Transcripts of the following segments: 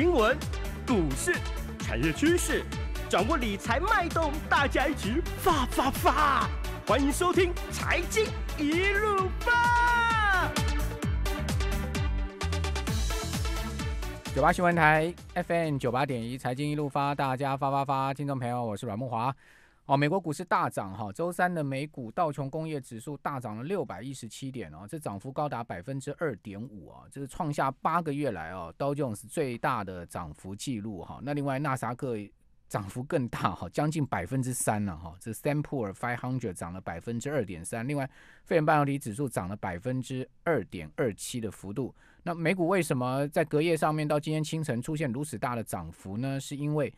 新闻、股市、产业趋势，掌握理财脉动，大家一起发发发！欢迎收听《财经一路发》。九八新闻台 FM 九八点一，《财经一路发》，大家发发发！听众朋友，我是阮梦华。哦，美国股市大涨哈，周三的美股道琼工业指数大涨了六百一十七点哦，这涨幅高达百分之二点五啊，这是创下八个月来哦，道琼 s 最大的涨幅记录哈。那另外，纳萨克涨幅更大哈，将近百分之三了哈，这 Sampoor Five Hundred 涨了百分之二点三，另外，费炎半导体指数涨了百分之二点二七的幅度。那美股为什么在隔夜上面到今天清晨出现如此大的涨幅呢？是因为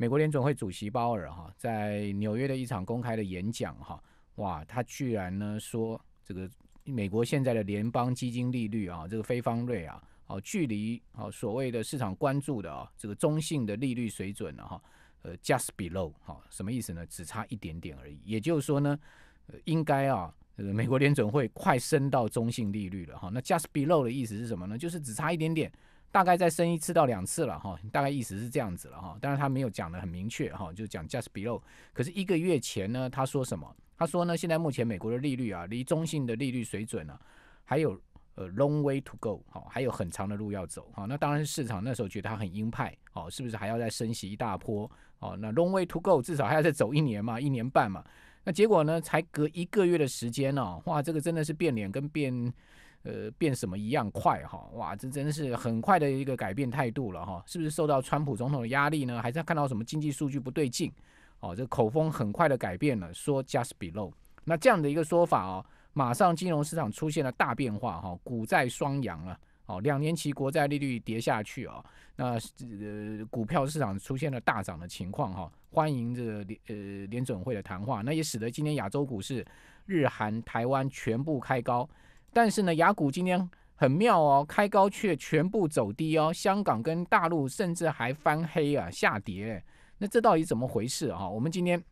美国联总会主席鲍尔哈在纽约的一场公开的演讲哈，哇，他居然呢说，这个美国现在的联邦基金利率啊，这个非方瑞啊，哦，距离哦所谓的市场关注的啊这个中性的利率水准了哈，呃，just below，哈，什么意思呢？只差一点点而已。也就是说呢，应该啊，这个美国联总会快升到中性利率了哈。那 just below 的意思是什么呢？就是只差一点点。大概再升一次到两次了哈，大概意思是这样子了哈。当然他没有讲的很明确哈，就讲 just below。可是一个月前呢，他说什么？他说呢，现在目前美国的利率啊，离中性的利率水准呢，还有呃 long way to go，好，还有很长的路要走哈。那当然市场那时候觉得他很鹰派哦，是不是还要再升息一大波哦？那 long way to go 至少还要再走一年嘛，一年半嘛。那结果呢，才隔一个月的时间呢，哇，这个真的是变脸跟变。呃，变什么一样快哈？哇，这真是很快的一个改变态度了哈！是不是受到川普总统的压力呢？还是看到什么经济数据不对劲？哦，这口风很快的改变了，说 just below。那这样的一个说法哦，马上金融市场出现了大变化哈，股债双扬了。哦，两年期国债利率跌下去啊，那呃股票市场出现了大涨的情况哈，欢迎这呃联准会的谈话，那也使得今天亚洲股市日韩台湾全部开高。但是呢，雅股今天很妙哦，开高却全部走低哦。香港跟大陆甚至还翻黑啊，下跌。那这到底怎么回事啊？我们今天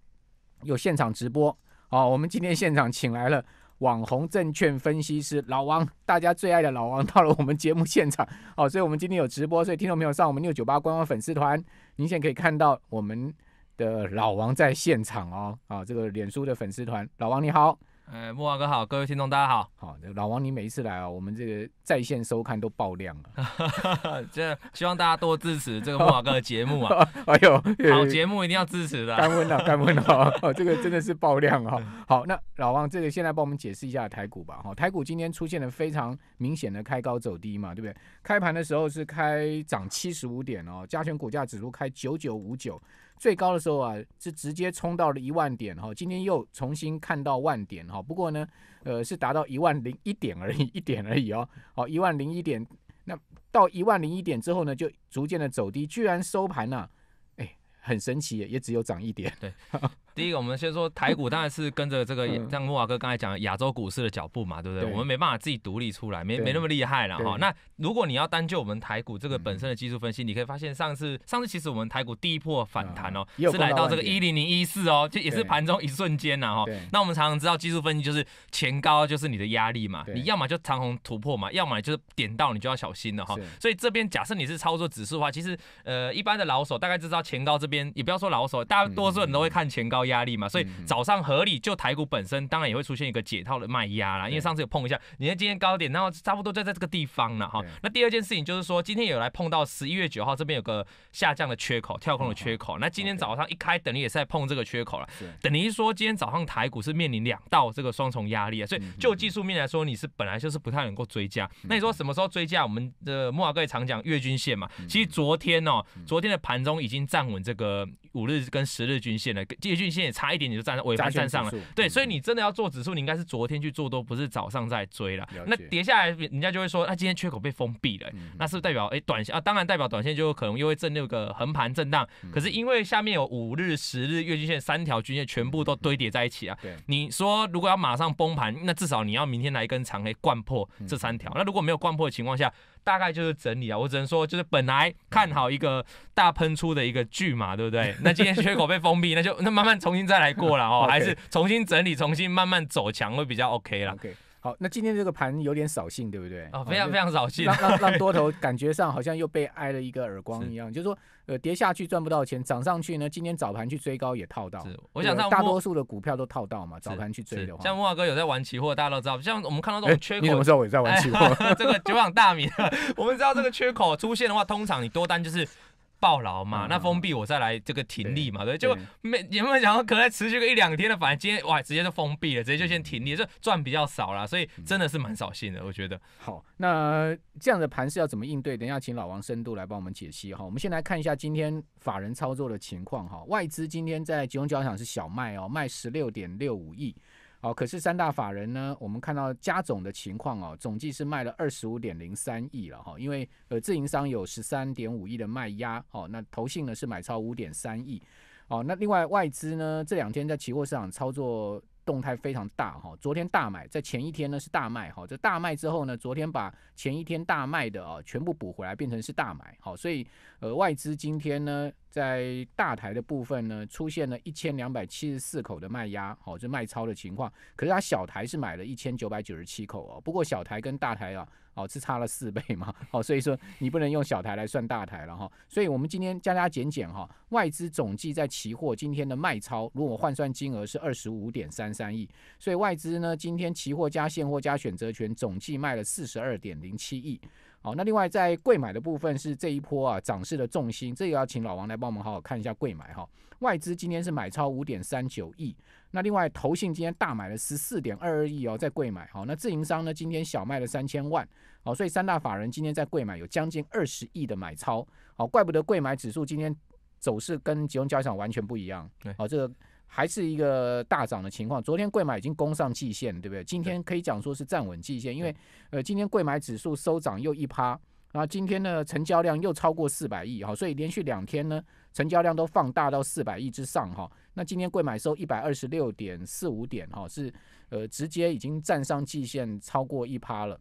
有现场直播哦，我们今天现场请来了网红证券分析师老王，大家最爱的老王到了我们节目现场。好，所以我们今天有直播，所以听众朋友上我们六九八官方粉丝团，您现在可以看到我们的老王在现场哦。啊，这个脸书的粉丝团，老王你好。哎，莫华哥好，各位听众大家好。好，老王你每一次来啊，我们这个在线收看都爆量了，这希望大家多支持这个莫华哥的节目啊。哎呦，好节目一定要支持的，干温了，干温了，这个真的是爆量哈。好，那老王这个现在帮我们解释一下台股吧。哈，台股今天出现了非常明显的开高走低嘛，对不对？开盘的时候是开涨七十五点哦，加权股价指数开九九五九。最高的时候啊，是直接冲到了一万点，哈、今天又重新看到万点哈。不过呢，呃，是达到一万零一点而已，一点而已哦。好，一万零一点，那到一万零一点之后呢，就逐渐的走低，居然收盘呢，哎，很神奇，也只有涨一点。对。第一个，我们先说台股，当然是跟着这个像木瓦哥刚才讲亚洲股市的脚步嘛，对不对？我们没办法自己独立出来，没没那么厉害了哈。那如果你要单就我们台股这个本身的技术分析，你可以发现上次上次其实我们台股第一波反弹哦，是来到这个一零零一四哦，就也是盘中一瞬间呐哈。那我们常常知道技术分析就是前高就是你的压力嘛，你要么就长虹突破嘛，要么就是点到你就要小心了哈。所以这边假设你是操作指数的话，其实呃一般的老手大概知道前高这边，也不要说老手，大多数人都会看前高。压力嘛，所以早上合理就台股本身，当然也会出现一个解套的卖压啦。因为上次有碰一下，你看今天高点，然后差不多就在这个地方了哈。那第二件事情就是说，今天有来碰到十一月九号这边有个下降的缺口、跳空的缺口。那今天早上一开，等于也是在碰这个缺口了。等于说今天早上台股是面临两道这个双重压力啊。所以就技术面来说，你是本来就是不太能够追加。那你说什么时候追加？我们的莫老哥也常讲月均线嘛。其实昨天哦，昨天的盘中已经站稳这个。五日跟十日均线的月均线也差一点，你就站尾盘站上了。对，所以你真的要做指数，你应该是昨天去做多，不是早上在追了。那跌下来，人家就会说，那今天缺口被封闭了，那是代表哎短线啊，当然代表短线就可能又会震六个横盘震荡。可是因为下面有五日、十日月均线三条均线全部都堆叠在一起啊。你说如果要马上崩盘，那至少你要明天来一根长黑贯破这三条。那如果没有贯破的情况下，大概就是整理啊，我只能说，就是本来看好一个大喷出的一个剧嘛，对不对？那今天缺口被封闭，那就那慢慢重新再来过了哦，还是重新整理，重新慢慢走强会比较 OK 了。好，那今天这个盘有点扫兴，对不对？哦，非常非常扫兴，让让让多头 感觉上好像又被挨了一个耳光一样，就是说，呃，跌下去赚不到钱，涨上去呢，今天早盘去追高也套到，是，我想大多数的股票都套到嘛，早盘去追的话。像木华哥有在玩期货，大家都知道，像我们看到这种缺口，你知道也在玩期货，这个久仰大米，我们知道这个缺口出现的话，通常你多单就是。暴劳嘛，那封闭我再来这个停利嘛，对，没有没有想到可能持续个一两天的，反正今天哇直接就封闭了，直接就先停利，这赚比较少啦，所以真的是蛮扫兴的，我觉得。好，那这样的盘是要怎么应对？等一下请老王深度来帮我们解析哈。我们先来看一下今天法人操作的情况哈，外资今天在集中交场是小卖哦，卖十六点六五亿。好，可是三大法人呢？我们看到加总的情况哦，总计是卖了二十五点零三亿了哈，因为呃自营商有十三点五亿的卖压，哦，那投信呢是买超五点三亿，哦，那另外外资呢这两天在期货市场操作。动态非常大哈，昨天大买，在前一天呢是大卖哈，这大卖之后呢，昨天把前一天大卖的啊全部补回来，变成是大买好，所以呃外资今天呢在大台的部分呢出现了一千两百七十四口的卖压好，这卖超的情况，可是它小台是买了一千九百九十七口哦，不过小台跟大台啊。哦，是差了四倍嘛，哦，所以说你不能用小台来算大台了哈。所以我们今天加加减减哈，外资总计在期货今天的卖超，如果换算金额是二十五点三三亿，所以外资呢今天期货加现货加选择权总计卖了四十二点零七亿。好，那另外在贵买的部分是这一波啊涨势的重心，这也要请老王来帮我们好好看一下贵买哈。外资今天是买超五点三九亿。那另外，投信今天大买了十四点二二亿哦，在贵买好。那自营商呢，今天小卖了三千万，好，所以三大法人今天在贵买有将近二十亿的买超，好，怪不得贵买指数今天走势跟集中交易场完全不一样，好，这个还是一个大涨的情况。昨天贵买已经攻上季线，对不对？今天可以讲说是站稳季线，因为呃，今天贵买指数收涨又一趴，然后今天呢，成交量又超过四百亿，好，所以连续两天呢，成交量都放大到四百亿之上哈。那今天贵买收一百二十六点四五点哈，是呃直接已经站上季线超过一趴了。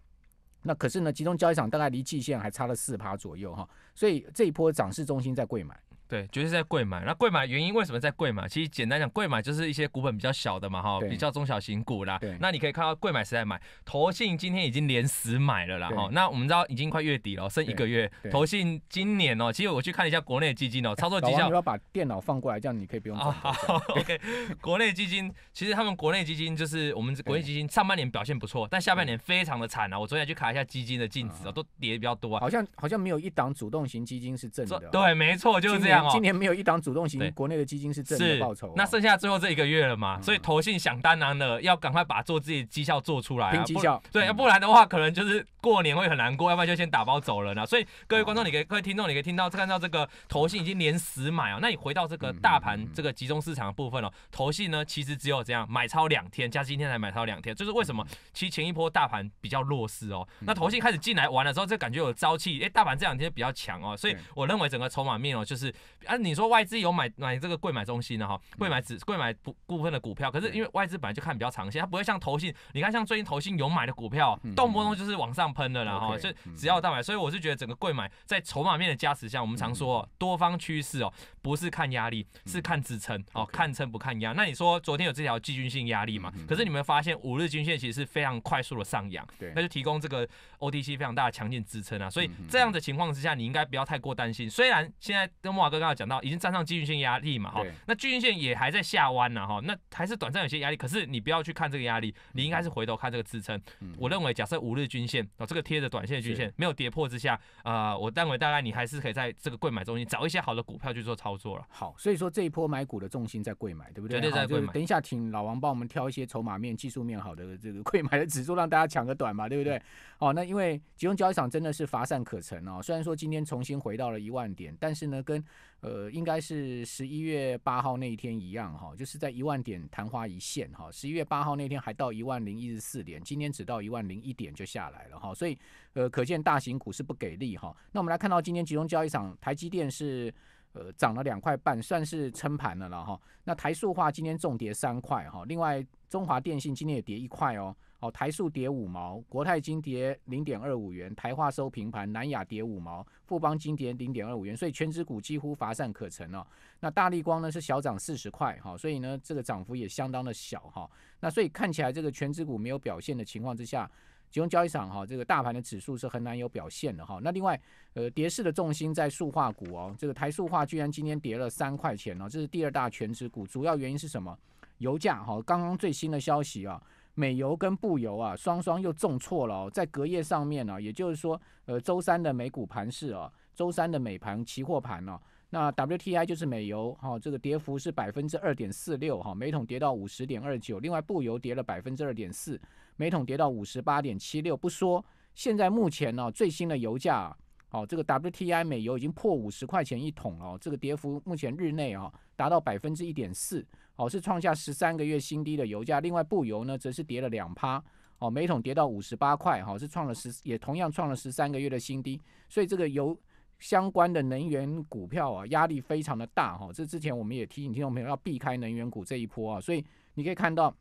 那可是呢，集中交易场大概离季线还差了四趴左右哈，所以这一波涨势中心在贵买。对，就是在贵买。那贵买原因为什么在贵买？其实简单讲，贵买就是一些股本比较小的嘛，哈，比较中小型股啦。那你可以看到贵买谁在买？投信今天已经连十买了啦，哈。那我们知道已经快月底了，剩一个月。对。投信今年哦，其实我去看了一下国内基金哦，操作绩效。老要把电脑放过来，这样你可以不用哦，好，OK。国内基金，其实他们国内基金就是我们国内基金上半年表现不错，但下半年非常的惨啊。我昨天去卡一下基金的净值哦，都跌的比较多。啊。好像好像没有一档主动型基金是正的。对，没错，就是这样。今年没有一档主动型国内的基金是正报酬，那剩下最后这一个月了嘛，所以投信想当然了，要赶快把做自己绩效做出来，评绩效，对，要不然的话可能就是过年会很难过，要不然就先打包走了。所以各位观众，你可以各位听众，你可以听到看到这个投信已经连死买哦，那你回到这个大盘这个集中市场的部分了，投信呢其实只有这样买超两天，加今天才买超两天，就是为什么？其实前一波大盘比较弱势哦，那投信开始进来玩了之后，就感觉有朝气，哎，大盘这两天比较强哦，所以我认为整个筹码面哦就是。啊，你说外资有买买这个贵买中心的哈，贵买只贵买股分的股票，可是因为外资本来就看比较长线，它不会像投信，你看像最近投信有买的股票，动不动就是往上喷的了哈，所以只要大买，所以我是觉得整个贵买在筹码面的加持下，我们常说多方趋势哦，不是看压力，是看支撑哦，看撑不看压。那你说昨天有这条季均线压力嘛？可是你们发现五日均线其实是非常快速的上扬，对，那就提供这个 OTC 非常大的强劲支撑啊。所以这样的情况之下，你应该不要太过担心。虽然现在跟莫。刚刚讲到已经站上均线压力嘛哈，那均线也还在下弯呢哈，那还是短暂有些压力。可是你不要去看这个压力，你应该是回头看这个支撑。我认为假设五日均线哦，这个贴着短线均线没有跌破之下啊，我认为大概你还是可以在这个贵买中心找一些好的股票去做操作了。好，所以说这一波买股的重心在贵买，对不对？绝对在贵买。等一下，请老王帮我们挑一些筹码面、技术面好的这个贵买的指数，让大家抢个短嘛，对不对？好，那因为集中交易场真的是乏善可陈哦。虽然说今天重新回到了一万点，但是呢，跟呃，应该是十一月八号那一天一样哈，就是在一万点昙花一现哈。十一月八号那天还到一万零一十四点，今天只到一万零一点就下来了哈。所以，呃，可见大型股是不给力哈。那我们来看到今天集中交易场，台积电是呃涨了两块半，算是撑盘了了哈。那台塑化今天重跌三块哈。另外。中华电信今天也跌一块哦，哦台塑跌五毛，国泰金跌零点二五元，台化收平盘，南亚跌五毛，富邦金跌零点二五元，所以全指股几乎乏善可陈哦。那大力光呢是小涨四十块哈，所以呢这个涨幅也相当的小哈。那所以看起来这个全指股没有表现的情况之下，集中交易场哈这个大盘的指数是很难有表现的哈。那另外呃跌势的重心在塑化股哦，这个台塑化居然今天跌了三块钱哦，这是第二大全指股，主要原因是什么？油价哈，刚刚最新的消息啊，美油跟布油啊双双又重挫了哦，在隔夜上面呢，也就是说，呃，周三的美股盘市啊，周三的美盘期货盘呢，那 WTI 就是美油哈，这个跌幅是百分之二点四六哈，每桶跌到五十点二九，另外布油跌了百分之二点四，每桶跌到五十八点七六。不说，现在目前呢最新的油价。哦，这个 WTI 美油已经破五十块钱一桶了哦，这个跌幅目前日内啊达到百分之一点四，哦是创下十三个月新低的油价。另外布油呢则是跌了两趴，哦每桶跌到五十八块，哈是创了十，也同样创了十三个月的新低。所以这个油相关的能源股票啊压力非常的大哈。这之前我们也提醒听众朋友要避开能源股这一波啊。所以你可以看到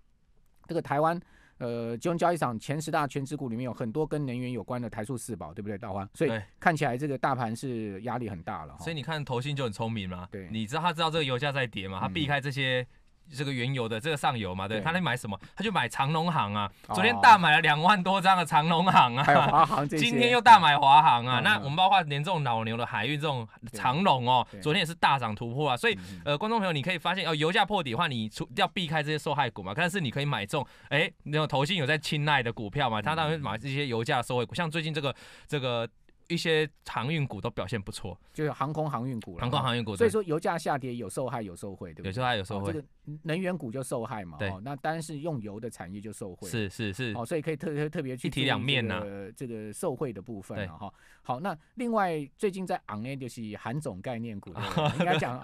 这个台湾。呃，金融交易场前十大全之股里面有很多跟能源有关的，台塑、四宝，对不对？大欢？所以看起来这个大盘是压力很大了。所以你看，投信就很聪明嘛，对，你知道他知道这个油价在跌嘛，他避开这些。这个原油的这个上游嘛，对他在买什么？他就买长龙行啊，昨天大买了两万多张的长龙行啊，今天又大买华航啊。那我们包括连这种老牛的海运这种长龙哦，昨天也是大涨突破啊。所以呃，观众朋友你可以发现哦，油价破底的话，你出要避开这些受害股嘛。但是你可以买这种哎那种投信有在青睐的股票嘛，他当然买这些油价受害股，像最近这个这个。一些航运股都表现不错，就是航空航运股、航空航运股。所以说油价下跌有受害有受惠，对不对？有受害有受贿，这个能源股就受害嘛。对，那当然是用油的产业就受惠。是是是，哦，所以可以特特别去提两面呢，这个受惠的部分了哈。好，那另外最近在昂呢，就是韩总概念股，应该讲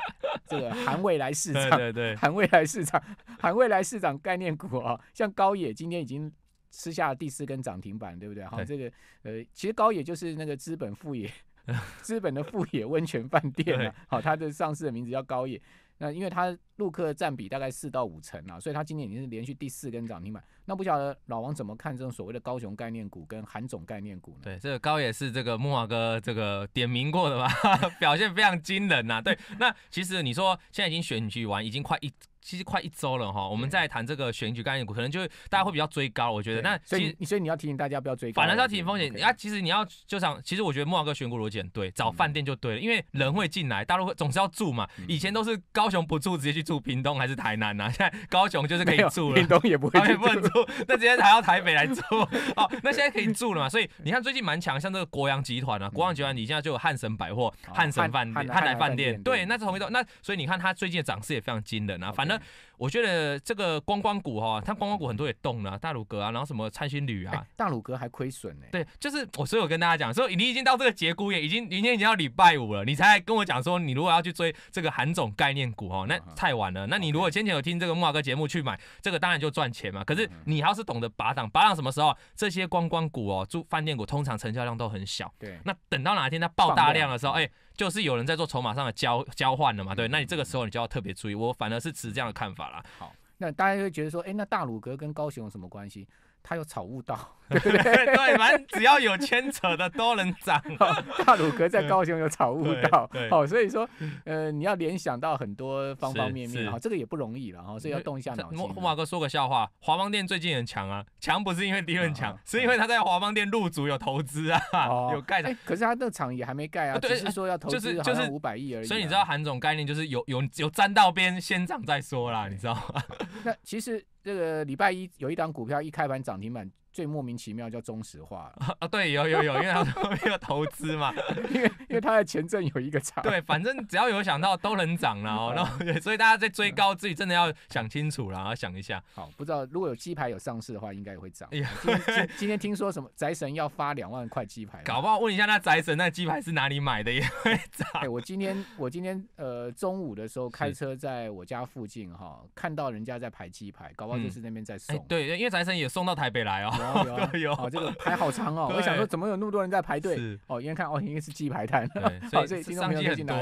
这个韩未来市场，对对，韩未来市场、韩未来市场概念股啊，像高野今天已经。吃下第四根涨停板，对不对？好，这个呃，其实高野就是那个资本富野，资本的富野温泉饭店啊。好，它的上市的名字叫高野。那因为它入客占比大概四到五成啊，所以它今年已经是连续第四根涨停板。那不晓得老王怎么看这种所谓的高雄概念股跟韩总概念股呢？对，这个高野是这个木马哥这个点名过的吧？表现非常惊人呐。对，那其实你说现在已经选举完，已经快一。其实快一周了哈，我们在谈这个选举概念股，可能就大家会比较追高，我觉得，那所以所以你要提醒大家不要追高，反而要提醒风险。啊，其实你要就想，其实我觉得莫老哥选股罗检对，找饭店就对了，因为人会进来，大陆总是要住嘛。以前都是高雄不住，直接去住屏东还是台南呐，现在高雄就是可以住，屏东也不会，也不能住，那直接还要台北来住。哦，那现在可以住了嘛？所以你看最近蛮强，像这个国阳集团啊，国阳集团你现在就有汉神百货、汉神饭店、汉来饭店，对，那是同一栋。那所以你看它最近的涨势也非常惊人啊，反。那我觉得这个观光股哈，它观光股很多也动了，大鲁阁啊，然后什么灿星旅啊，大鲁阁还亏损呢。对，就是我，所以我跟大家讲说，你已经到这个节骨眼，已经明天已经要礼拜五了，你才跟我讲说，你如果要去追这个韩总概念股哈，那太晚了。那你如果先前有听这个木马哥节目去买，这个当然就赚钱嘛。可是你要是懂得拔档，拔档什么时候？这些观光股哦，住饭店股通常成交量都很小，对。那等到哪天它爆大量的时候，哎。就是有人在做筹码上的交交换了嘛，对，那你这个时候你就要特别注意，我反而是持这样的看法啦。好，那大家会觉得说，哎，那大鲁阁跟高雄有什么关系？他有草悟道，对 对？对，反正只要有牵扯的都能涨啊。大鲁阁在高雄有草悟道，对，好，所以说，呃，你要联想到很多方方面面，好，这个也不容易了，好，所以要动一下脑筋。马哥说个笑话，华邦店最近很强啊，强不是因为利润强，是因为他在华邦店入主有投资啊，有盖的。可是他那厂也还没盖啊，是说要投资就是就是五百亿而已。所以你知道韩总概念就是有有有沾到边先涨再说啦，你知道吗？那其实。这个礼拜一有一档股票一开盘涨停板。最莫名其妙叫中石化 啊，对，有有有，因为他要投资嘛，因为因为他的前阵有一个厂，对，反正只要有想到都能涨哦，然后所以大家在追高自己真的要想清楚，然后想一下。好，不知道如果有鸡排有上市的话，应该也会涨。今天听说什么宅神要发两万块鸡排，搞不好问一下那宅神那鸡排是哪里买的，也会涨。我今天我今天呃中午的时候开车在我家附近哈，看到人家在排鸡排，搞不好就是那边在送。对，因为宅神也送到台北来哦。有有啊，这个排好长哦！我想说，怎么有那么多人在排队？哦，应该看哦，应该是鸡排摊。所以，听众朋友可以拿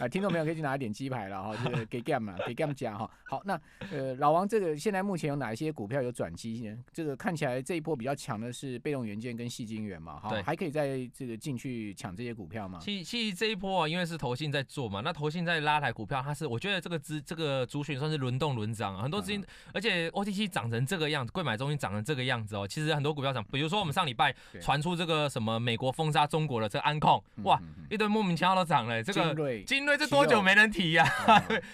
啊，听众朋友可以去拿点鸡排了哈，就是给 Gam 啊，给 Gam 讲哈。好，那呃，老王这个现在目前有哪一些股票有转机呢？这个看起来这一波比较强的是被动元件跟细晶元嘛？哈，对，还可以再这个进去抢这些股票吗？其其实这一波啊，因为是投信在做嘛，那投信在拉抬股票，它是我觉得这个资这个主选算是轮动轮涨，很多资金，而且 OTC 长成这个样子，贵买中心涨成这个样子哦。其实很多股票涨，比如说我们上礼拜传出这个什么美国封杀中国的这安控，哇，一堆莫名其妙都涨了。这个精锐这多久没人提呀？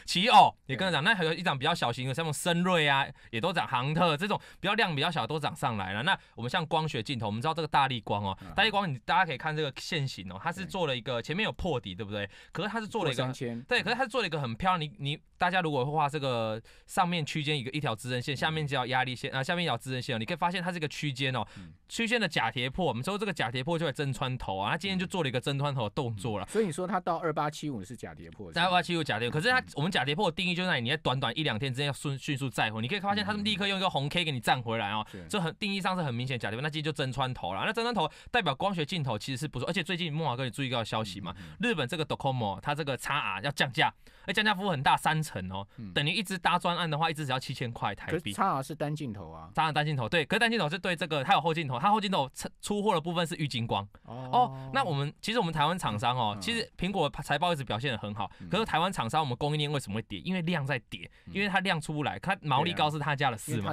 奇偶也 跟着涨，那还有一涨比较小型的像森瑞啊，也都涨。航特这种比较量比较小都涨上来了。那我们像光学镜头，我们知道这个大力光哦，大力光你大家可以看这个线形哦，它是做了一个前面有破底对不对？可是它是做了一个对，可是它是做了一个很漂亮你你。大家如果画这个上面区间一个一条支撑线，下面这条压力线啊，下面一条支撑线，你可以发现它这个区间哦。曲线的假跌破，我们说这个假跌破就会真穿头啊，它今天就做了一个真穿头的动作了。所以你说它到二八七五是假跌破，在二八七五假跌，可是它我们假跌破的定义就在那你在短短一两天之间迅迅速再回，你可以发现它是立刻用一个红 K 给你站回来哦，这很定义上是很明显假跌破，那今天就真穿头了。那真穿头代表光学镜头其实是不错，而且最近木华哥也注意到消息嘛，日本这个 Docomo 它这个 XR 要降价，哎，降价幅度很大，三。成哦，等于一直搭专案的话，一直只要七千块台币。差是单镜头啊，差是单镜头，对。可是单镜头是对这个，它有后镜头，它后镜头出货的部分是郁金光。哦，那我们其实我们台湾厂商哦，其实苹果财报一直表现的很好。可是台湾厂商，我们供应链为什么会跌？因为量在跌，因为它量出不来。它毛利高是它家的事嘛。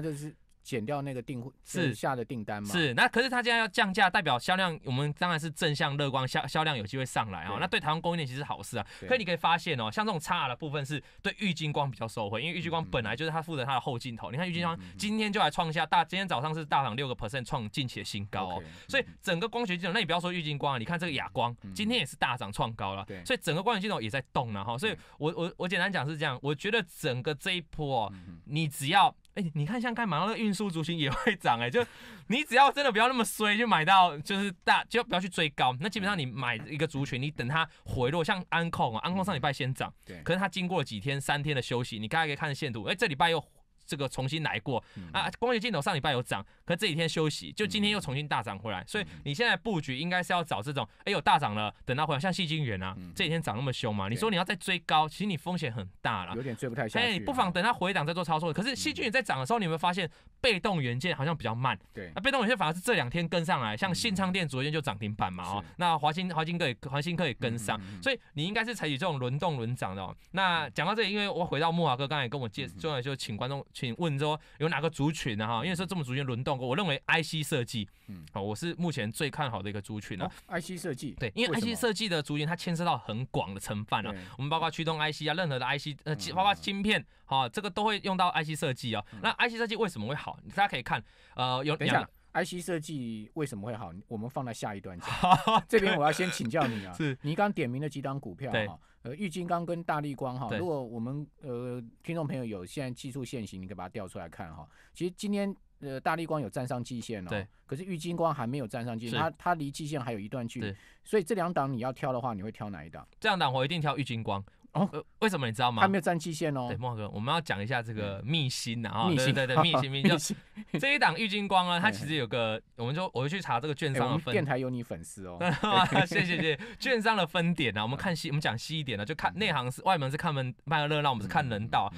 减掉那个订会是下的订单嘛？是那可是它现在要降价，代表销量，我们当然是正向乐观，销销量有机会上来啊。那对台湾供应链其实好事啊。可你可以发现哦，像这种差的部分是对玉金光比较受惠，因为玉金光本来就是它负责它的后镜头。你看玉金光今天就来创下大，今天早上是大涨六个 percent，创近期的新高哦。所以整个光学镜头，那你不要说玉金光啊，你看这个哑光今天也是大涨创高了，所以整个光学镜头也在动然哈。所以我我我简单讲是这样，我觉得整个这一波，你只要。哎，你看像干嘛？那个运输族群也会涨，哎，就你只要真的不要那么衰，就买到就是大，就不要去追高。那基本上你买一个族群，你等它回落，像安控啊，安控上礼拜先涨，对，可是它经过几天、三天的休息，你刚才可以看的线度，哎，这礼拜又这个重新来过啊。光学镜头上礼拜有涨。可这几天休息，就今天又重新大涨回来，所以你现在布局应该是要找这种，哎，有大涨了，等它回来，像细晶元啊，这几天涨那么凶嘛，你说你要再追高，其实你风险很大了，有点追不太下去。哎，你不妨等它回档再做操作。可是细晶元在涨的时候，你有没有发现被动元件好像比较慢？对，那被动元件反而是这两天跟上来，像信昌店昨天就涨停板嘛，哦，那华兴华兴可以华兴可以跟上，所以你应该是采取这种轮动轮涨的。那讲到这里，因为我回到木华哥刚才跟我介，重要就请观众请问说有哪个族群啊？因为说这么逐渐轮动。我认为 IC 设计，嗯，啊，我是目前最看好的一个族群了。IC 设计，对，因为 IC 设计的族群它牵涉到很广的成分啊，我们包括驱动 IC 啊，任何的 IC，呃，包括芯片，哈，这个都会用到 IC 设计啊。那 IC 设计为什么会好？大家可以看，呃，有等一下，IC 设计为什么会好？我们放在下一段讲。这边我要先请教你啊，是你刚点名的几档股票哈。呃，玉金刚跟大力光哈，如果我们呃听众朋友有现在技术限行，你可以把它调出来看哈。其实今天呃大力光有站上季线了，对，可是玉金光还没有站上季线，它它离季线还有一段距离，所以这两档你要挑的话，你会挑哪一档？这两档我一定挑玉金光。为什么你知道吗？他没有站气线哦。对，莫哥，我们要讲一下这个秘辛啊。秘辛，对对对，秘辛秘。这一档郁金光啊，它其实有个，我们就我去查这个券商的分。电台有你粉丝哦。谢谢谢。券商的分点呢？我们看细，我们讲细一点呢，就看内行是外门是看门卖个热我们是看人道。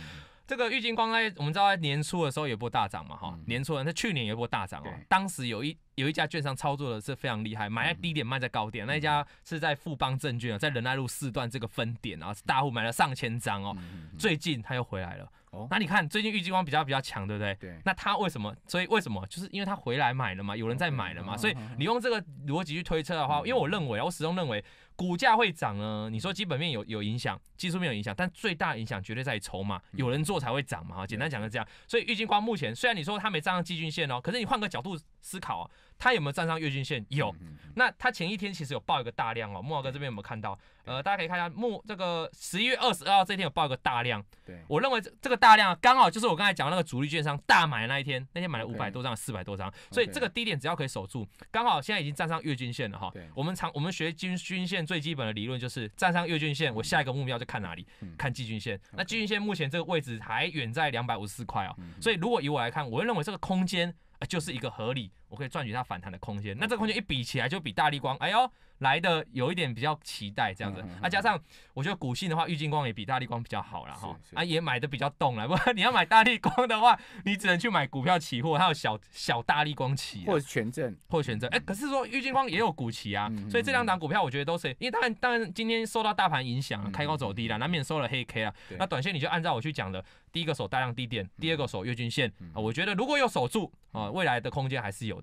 这个郁金光在，我们知道在年初的时候有一波大涨嘛，哈，年初那去年有一波大涨哦，当时有一有一家券商操作的是非常厉害，买在低点卖在高点，那一家是在富邦证券啊，在仁爱路四段这个分点啊，大户买了上千张哦，最近他又回来了，那你看最近郁金光比较比较强，对不对？对，那他为什么？所以为什么？就是因为他回来买了嘛，有人在买了嘛，所以你用这个逻辑去推测的话，因为我认为，我始终认为。股价会涨呢？你说基本面有有影响，技术面有影响，但最大影响绝对在于筹码，有人做才会涨嘛。简单讲就这样。所以郁金花目前虽然你说它没站上季均线哦，可是你换个角度思考。它有没有站上月均线？有。那它前一天其实有报一个大量哦，木哥这边有没有看到？呃，大家可以看一下木这个十一月二十二号这天有报一个大量。对。我认为这这个大量刚好就是我刚才讲那个主力券商大买的那一天，那天买了五百多张、四百多张，所以这个低点只要可以守住，刚好现在已经站上月均线了哈。我们常我们学均均线最基本的理论就是站上月均线，我下一个目标就看哪里？看季均线。那季均线目前这个位置还远在两百五十四块哦，所以如果以我来看，我会认为这个空间就是一个合理。我可以赚取它反弹的空间，那这个空间一比起来，就比大力光哎呦来的有一点比较期待这样子。啊，加上我觉得股性的话，玉金光也比大力光比较好了哈，啊也买的比较动了。不然你要买大力光的话，你只能去买股票期货，它有小小大力光期或者权证，或者权证。哎，可是说玉金光也有股期啊，所以这两档股票我觉得都是，因为当然当然今天受到大盘影响，开高走低了，难免收了黑 K 啊。那短线你就按照我去讲的，第一个守大量低点，第二个守月均线。啊，我觉得如果有守住啊，未来的空间还是有。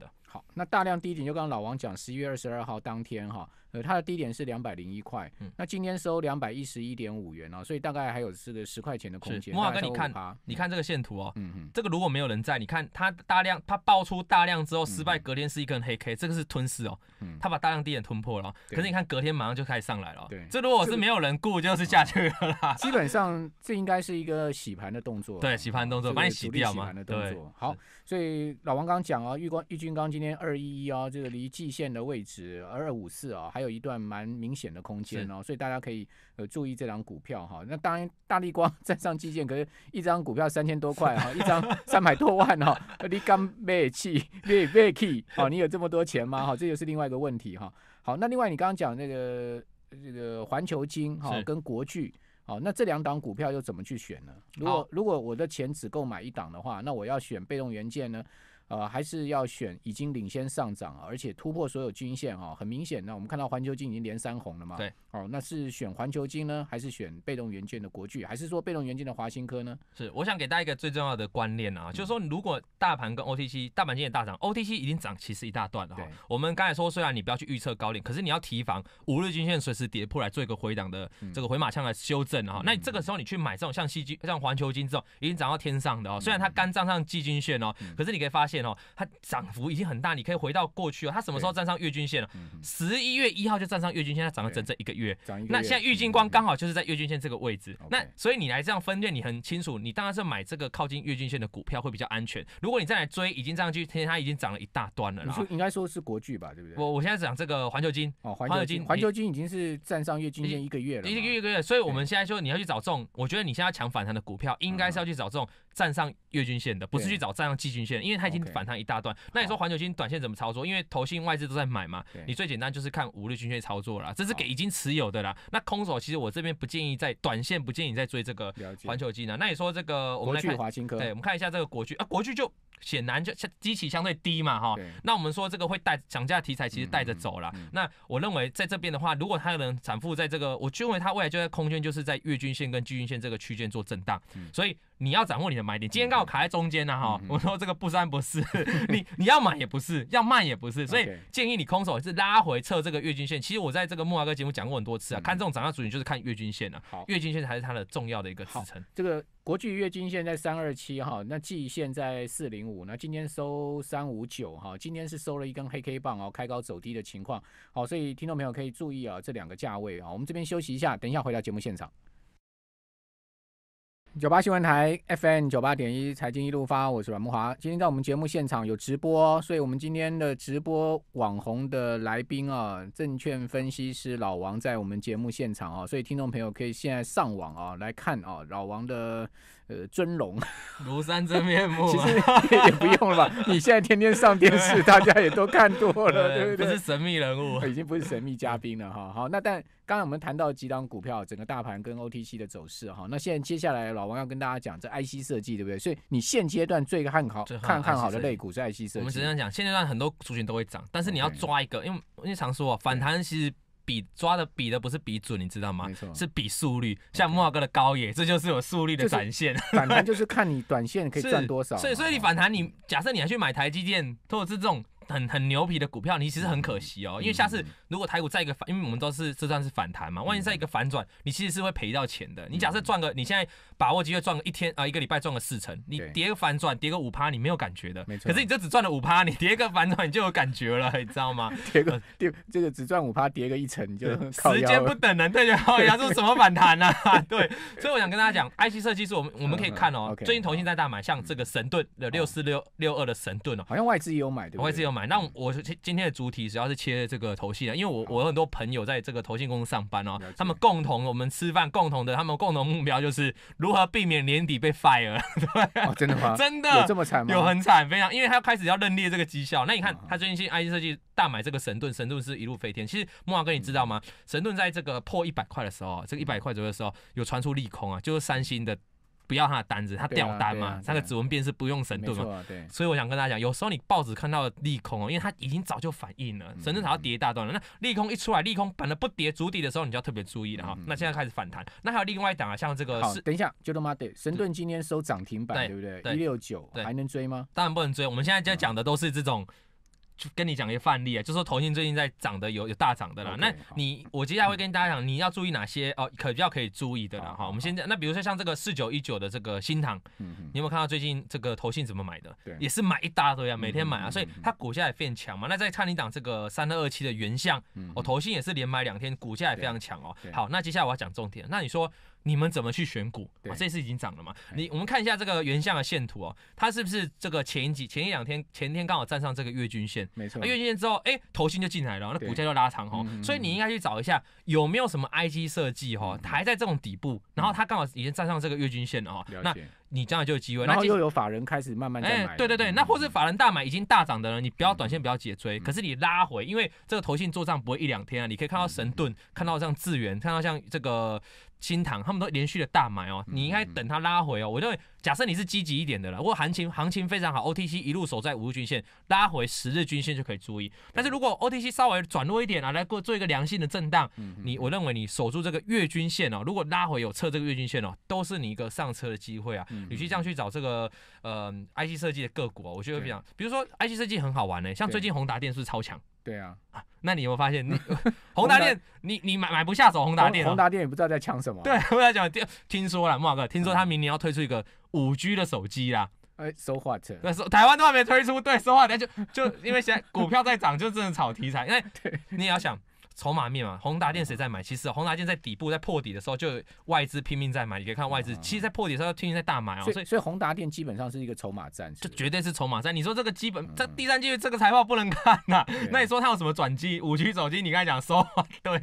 那大量低点就刚刚老王讲，十一月二十二号当天哈。呃，它的低点是两百零一块，那今天收两百一十一点五元哦，所以大概还有这个十块钱的空间。莫华哥，你看，你看这个线图哦，嗯这个如果没有人在，你看它大量它爆出大量之后失败，隔天是一根黑 K，这个是吞噬哦，它把大量低点吞破了。可是你看隔天马上就开始上来了，对，这如果是没有人顾，就是下去了啦。基本上这应该是一个洗盘的动作，对，洗盘动作把你洗掉嘛，对，好，所以老王刚讲啊，玉光玉军刚今天二一一哦，这个离季线的位置二二五四哦，还有。有一段蛮明显的空间哦，所以大家可以呃注意这两股票哈。那当然，大力光 站上基建，可是一张股票三千多块哈，一张 三百多万哦。你刚买起，买买起哦，你有这么多钱吗？哈，这就是另外一个问题哈。好，那另外你刚刚讲那个这个环球金哈跟国巨好，那这两档股票又怎么去选呢？如果如果我的钱只购买一档的话，那我要选被动元件呢？呃，还是要选已经领先上涨而且突破所有均线啊，很明显。那我们看到环球金已经连三红了嘛？对。哦，那是选环球金呢，还是选被动元件的国巨，还是说被动元件的华新科呢？是，我想给大家一个最重要的观念啊，就是说，如果大盘跟 OTC 大盘今天大涨，OTC 已经涨其实一大段了。哦。我们刚才说，虽然你不要去预测高点，可是你要提防五日均线随时跌破来做一个回档的这个回马枪来修正啊。那这个时候你去买这种像细金，像环球金这种已经涨到天上的哦，虽然它刚站上季均线哦，可是你可以发现。哦，它涨幅已经很大，你可以回到过去哦。它什么时候站上月均线了？十一月一号就站上月均线，它涨了整整一个月。那现在玉金光刚好就是在月均线这个位置。那所以你来这样分辨，你很清楚，你当然是买这个靠近月均线的股票会比较安全。如果你再来追已经这样去，它已经涨了一大段了。你说应该说是国巨吧，对不对？我我现在讲这个环球金哦，环球金，环球金已经是站上月均线一个月了，一个月一个月。所以我们现在说你要去找这种，我觉得你现在抢反弹的股票，应该是要去找这种。站上月均线的，不是去找站上季均线，因为它已经反弹一大段。那你说环球金短线怎么操作？因为投信外资都在买嘛，你最简单就是看五日均线操作啦，这是给已经持有的啦。那空手其实我这边不建议在短线，不建议再追这个环球金了。那你说这个，我们来看华科，对，我们看一下这个国剧啊，国剧就。显然就相机器相对低嘛哈，那我们说这个会带涨价题材其实带着走了。那我认为在这边的话，如果它能反复在这个，我认为它未来就在空间就是在月均线跟季均线这个区间做震荡。所以你要掌握你的买点，今天刚好卡在中间了。哈。我说这个不三不四，你你要买也不是，要卖也不是，所以建议你空手是拉回测这个月均线。其实我在这个木华哥节目讲过很多次啊，看这种涨价主题就是看月均线啊，月均线才是它的重要的一个支撑。这个。国际月均线在三二七哈，那季线在四零五，那今天收三五九哈，今天是收了一根黑 K 棒哦，开高走低的情况。好，所以听众朋友可以注意啊这两个价位啊，我们这边休息一下，等一下回到节目现场。九八新闻台 FM 九八点一，财经一路发，我是阮慕华。今天在我们节目现场有直播，所以我们今天的直播网红的来宾啊，证券分析师老王在我们节目现场啊，所以听众朋友可以现在上网啊来看啊老王的。呃，尊龙，庐山真面目，其实也不用了吧？你现在天天上电视，大家也都看多了，对不对？不是神秘人物，已经不是神秘嘉宾了哈。好，那但刚才我们谈到几档股票，整个大盘跟 OTC 的走势哈。那现在接下来老王要跟大家讲这 IC 设计，对不对？所以你现阶段最看好、最看看好的类股是 IC 设计。我们实际上讲，现阶段很多族群都会涨，但是你要抓一个，因为你常说反弹其实。比抓的比的不是比准，你知道吗？没错，是比速率。像木华哥的高野，这就是有速率的展现。反弹就是看你短线可以赚 多少。所以，所以你反弹，你假设你还去买台积电，或者是这种。很很牛皮的股票，你其实很可惜哦，因为下次如果台股在一个，反，因为我们都是这算是反弹嘛，万一在一个反转，你其实是会赔到钱的。你假设赚个，你现在把握机会赚个一天啊，一个礼拜赚个四成，你跌个反转，跌个五趴，你没有感觉的。没错。可是你这只赚了五趴，你跌个反转，你就有感觉了，你知道吗？跌个叠这个只赚五趴，跌个一你就。时间不等人，对呀。然后说什么反弹呢？对。所以我想跟大家讲，IC 设计是我们我们可以看哦，最近投信在大买，像这个神盾的六四六六二的神盾哦，好像外资也有买，对不对？外资有买。那我今今天的主体主要是切这个投信啊，因为我我很多朋友在这个投信公司上班哦，他们共同我们吃饭共同的，他们共同目标就是如何避免年底被 fire。对，真的吗？真的有这么惨吗？有很惨，非常，因为他开始要认列这个绩效。那你看他最近去 i c 设计大买这个神盾，神盾是一路飞天。其实木王哥你知道吗？神盾在这个破一百块的时候，这个一百块左右的时候有传出利空啊，就是三星的。不要他的单子，他掉单嘛，他的指纹辨识不用神盾嘛，所以我想跟大家讲，有时候你报纸看到的利空哦，因为他已经早就反应了，神盾还要跌大段了。那利空一出来，利空本来不跌足底的时候，你就特别注意了哈。那现在开始反弹，那还有另外一档啊，像这个是等一下，就他妈对，神盾今天收涨停板，对不对？一六九还能追吗？当然不能追，我们现在在讲的都是这种。就跟你讲一个范例啊，就说投信最近在涨的有有大涨的啦。那你我接下来会跟大家讲，你要注意哪些哦，可比较可以注意的啦哈。我们先讲，那比如说像这个四九一九的这个新塘，嗯你有没有看到最近这个投信怎么买的？对，也是买一大堆啊，每天买啊，所以它股价也变强嘛。那再看你讲这个三二二七的原像，嗯，我投信也是连买两天，股价也非常强哦。好，那接下来我要讲重点，那你说。你们怎么去选股？对，这次已经涨了嘛？你我们看一下这个原像的线图哦，它是不是这个前几前一两天前天刚好站上这个月均线？没错。月均线之后，哎，头先就进来了，那股价就拉长哈。所以你应该去找一下有没有什么 I G 设计哈，还在这种底部，然后它刚好已经站上这个月均线了哈。那你将来就有机会，然后又有法人开始慢慢对对对，那或是法人大买已经大涨的人，你不要短线不要急追，可是你拉回，因为这个头信做账不会一两天啊，你可以看到神盾，看到像智元，看到像这个新塘，他们都连续的大买哦，你应该等它拉回哦。我认为，假设你是积极一点的了，如果行情行情非常好，OTC 一路守在五日均线，拉回十日均线就可以注意。但是如果 OTC 稍微转弱一点啊，来过做一个良性的震荡，你我认为你守住这个月均线哦，如果拉回有测这个月均线哦，都是你一个上车的机会啊。你去这样去找这个呃，IC 设计的个股，我觉得会比较，比如说 IC 设计很好玩呢，像最近宏达电是不是超强？对啊，啊，那你有没有发现，宏达电你你买买不下手宏达电？宏达电也不知道在抢什么。对，我在讲听听说了莫哥，听说他明年要推出一个五 G 的手机啦，哎，收话费。那收台湾都还没推出，对，收话费就就因为现在股票在涨，就真的炒题材，因为 你也要想。筹码面嘛，宏达电谁在买？其实宏达电在底部在破底的时候，就外资拼命在买。你可以看外资，其实，在破底的时候天天在大买哦。所以所以宏达电基本上是一个筹码战，这绝对是筹码战。你说这个基本这第三季度这个财报不能看呐，那你说它有什么转机？五 G 手机你刚才讲说 对，